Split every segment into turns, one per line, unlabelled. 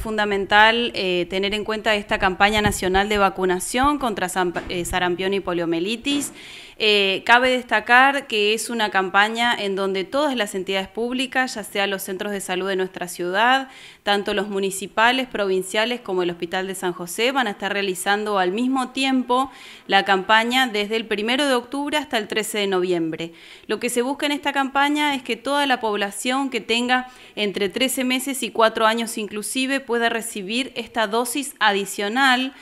fundamental eh, tener en cuenta esta campaña nacional de vacunación contra eh, sarampión y poliomielitis. Eh, cabe destacar que es una campaña en donde todas las entidades públicas, ya sea los centros de salud de nuestra ciudad, tanto los municipales, provinciales como el Hospital de San José, van a estar realizando al mismo tiempo la campaña desde el 1 de octubre hasta el 13 de noviembre. Lo que se busca en esta campaña es que toda la población que tenga entre 13 meses y 4 años inclusive puede recibir esta dosis adicional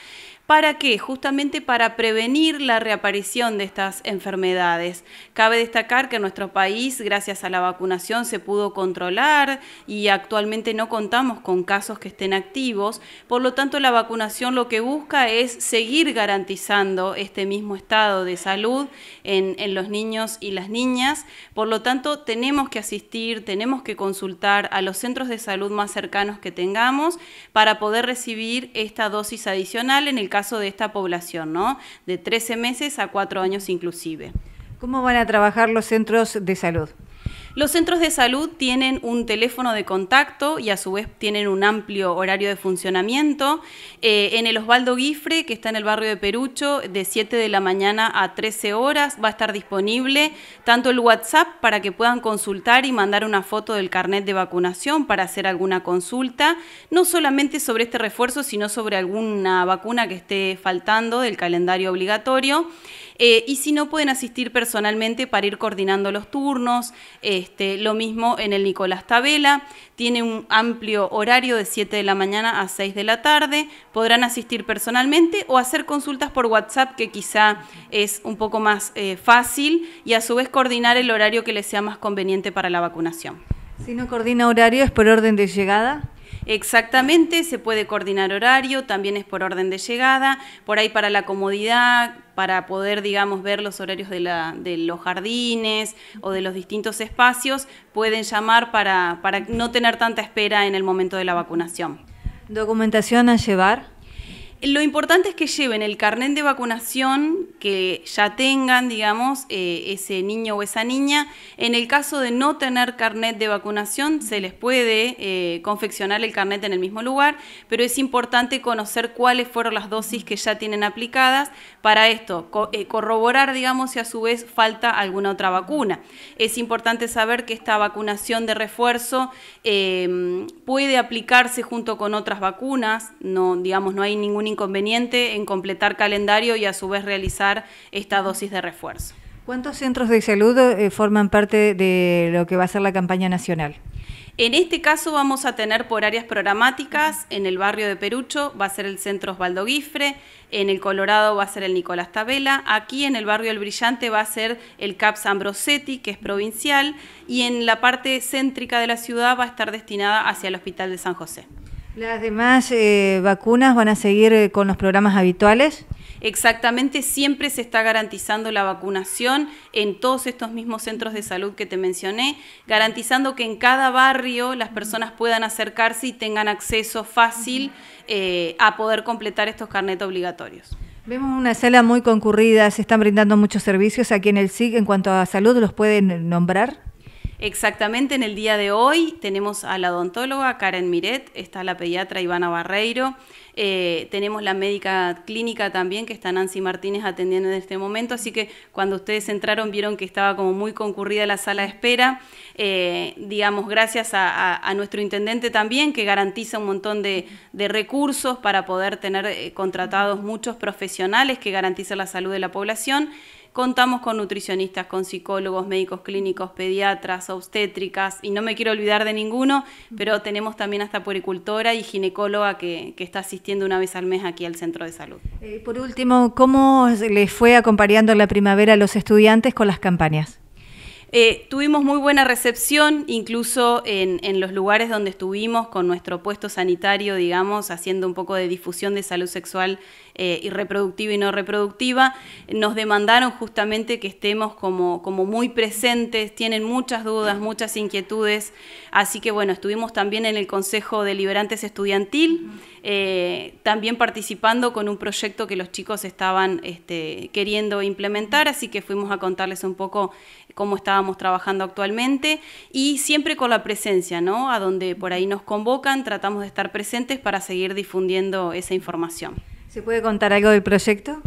¿Para qué? Justamente para prevenir la reaparición de estas enfermedades. Cabe destacar que en nuestro país, gracias a la vacunación, se pudo controlar y actualmente no contamos con casos que estén activos. Por lo tanto, la vacunación lo que busca es seguir garantizando este mismo estado de salud en, los niños y las niñas. Por lo tanto, tenemos que asistir, tenemos que consultar a los centros de salud más cercanos que tengamos para poder recibir esta dosis adicional en el caso de esta población, ¿no? De 13 meses a 4 años inclusive.
¿Cómo van a trabajar los centros de salud?
Los centros de salud tienen un teléfono de contacto y a su vez tienen un amplio horario de funcionamiento. Eh, en el Osvaldo Guifre, que está en el barrio de Perucho, de 7 de la mañana a 13 horas, va a estar disponible tanto el WhatsApp para que puedan consultar y mandar una foto del carnet de vacunación para hacer alguna consulta, no solamente sobre este refuerzo, sino sobre alguna vacuna que esté faltando del calendario obligatorio. Eh, y si no, pueden asistir personalmente para ir coordinando los turnos. Este, lo mismo en el Nicolás Tabela. Tiene un amplio horario de 7 de la mañana a 6 de la tarde. Podrán asistir personalmente o hacer consultas por WhatsApp, que quizá es un poco más eh, fácil, y a su vez coordinar el horario que les sea más conveniente para la vacunación.
Si no coordina horario, ¿es por orden de llegada?
Exactamente, se puede coordinar horario, también es por orden de llegada, por ahí para la comodidad, para poder, digamos, ver los horarios de, los jardines o de los distintos espacios, pueden llamar para, para no tener tanta espera en el momento de la vacunación. ¿Documentación a llevar? Lo importante es que lleven el carnet de vacunación, que ya tengan, digamos, eh, ese niño o esa niña. En el caso de no tener carnet de vacunación, se les puede eh, confeccionar el carnet en el mismo lugar, pero es importante conocer cuáles fueron las dosis que ya tienen aplicadas para esto, eh, corroborar, digamos, si a su vez falta alguna otra vacuna. Es importante saber que esta vacunación de refuerzo puede aplicarse junto con otras vacunas, no, digamos, no hay ningún inconveniente en completar calendario y a su vez realizar esta dosis de refuerzo.
¿Cuántos centros de salud eh, forman parte de lo que va a ser la campaña nacional?
En este caso vamos a tener por áreas programáticas, en el barrio de Perucho va a ser el centro Osvaldo Guifre, en el Colorado va a ser el Nicolás Tabela, aquí en el barrio El Brillante va a ser el CAPS Ambrosetti, que es provincial, y en la parte céntrica de la ciudad va a estar destinada hacia el Hospital de San José.
¿Las demás eh, vacunas van a seguir eh, con los programas habituales?
Exactamente, siempre se está garantizando la vacunación en todos estos mismos centros de salud que te mencioné, garantizando que en cada barrio las personas puedan acercarse y tengan acceso fácil eh, a poder completar estos carnet obligatorios.
Vemos una sala muy concurrida, se están brindando muchos servicios aquí en el SIG en cuanto a salud, ¿los pueden nombrar?
Exactamente, en el día de hoy tenemos a la odontóloga Karen Miret, está la pediatra Ivana Barreiro, eh, tenemos la médica clínica también, que está Nancy Martínez atendiendo en este momento, así que cuando ustedes entraron vieron que estaba como muy concurrida la sala de espera, eh, digamos gracias a, nuestro intendente también, que garantiza un montón de, recursos para poder tener eh, contratados muchos profesionales que garantizan la salud de la población. Contamos con nutricionistas, con psicólogos, médicos clínicos, pediatras, obstétricas, y no me quiero olvidar de ninguno, pero tenemos también hasta puericultora y ginecóloga que, está asistiendo una vez al mes aquí al centro de salud. Eh, por
último, ¿cómo les fue acompañando la primavera a los estudiantes con las campañas?
Eh, tuvimos muy buena recepción, incluso en, en, los lugares donde estuvimos con nuestro puesto sanitario, digamos, haciendo un poco de difusión de salud sexual y eh, reproductiva y no reproductiva, nos demandaron justamente que estemos como, muy presentes, tienen muchas dudas, muchas inquietudes, así que bueno, estuvimos también en el Consejo Deliberantes Estudiantil, eh, también participando con un proyecto que los chicos estaban este, queriendo implementar, así que fuimos a contarles un poco cómo estábamos trabajando actualmente y siempre con la presencia, ¿no? A donde por ahí nos convocan, tratamos de estar presentes para seguir difundiendo esa información. ¿Se puede contar algo del proyecto?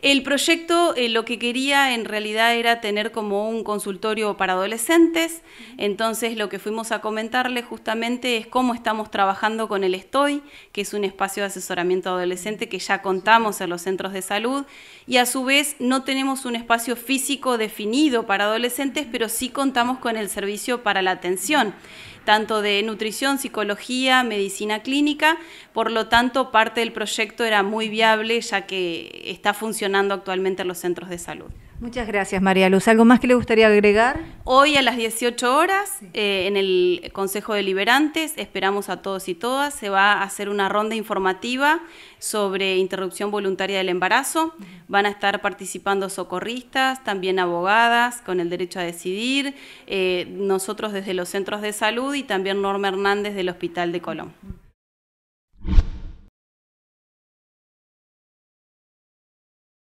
El proyecto eh, lo que quería en realidad era tener como un consultorio para adolescentes, entonces lo que fuimos a comentarle justamente es cómo estamos trabajando con el estoy que es un espacio de asesoramiento adolescente que ya contamos en los centros de salud, y a su vez no tenemos un espacio físico definido para adolescentes, pero sí contamos con el servicio para la atención tanto de nutrición, psicología, medicina clínica, por lo tanto parte del proyecto era muy viable ya que está funcionando actualmente en los centros de salud.
Muchas gracias, María Luz. ¿Algo más que le gustaría agregar?
Hoy a las 18 horas, eh, en el Consejo de Liberantes, esperamos a todos y todas, se va a hacer una ronda informativa sobre interrupción voluntaria del embarazo. Van a estar participando socorristas, también abogadas con el derecho a decidir, eh, nosotros desde los centros de salud y también Norma Hernández del Hospital de Colón.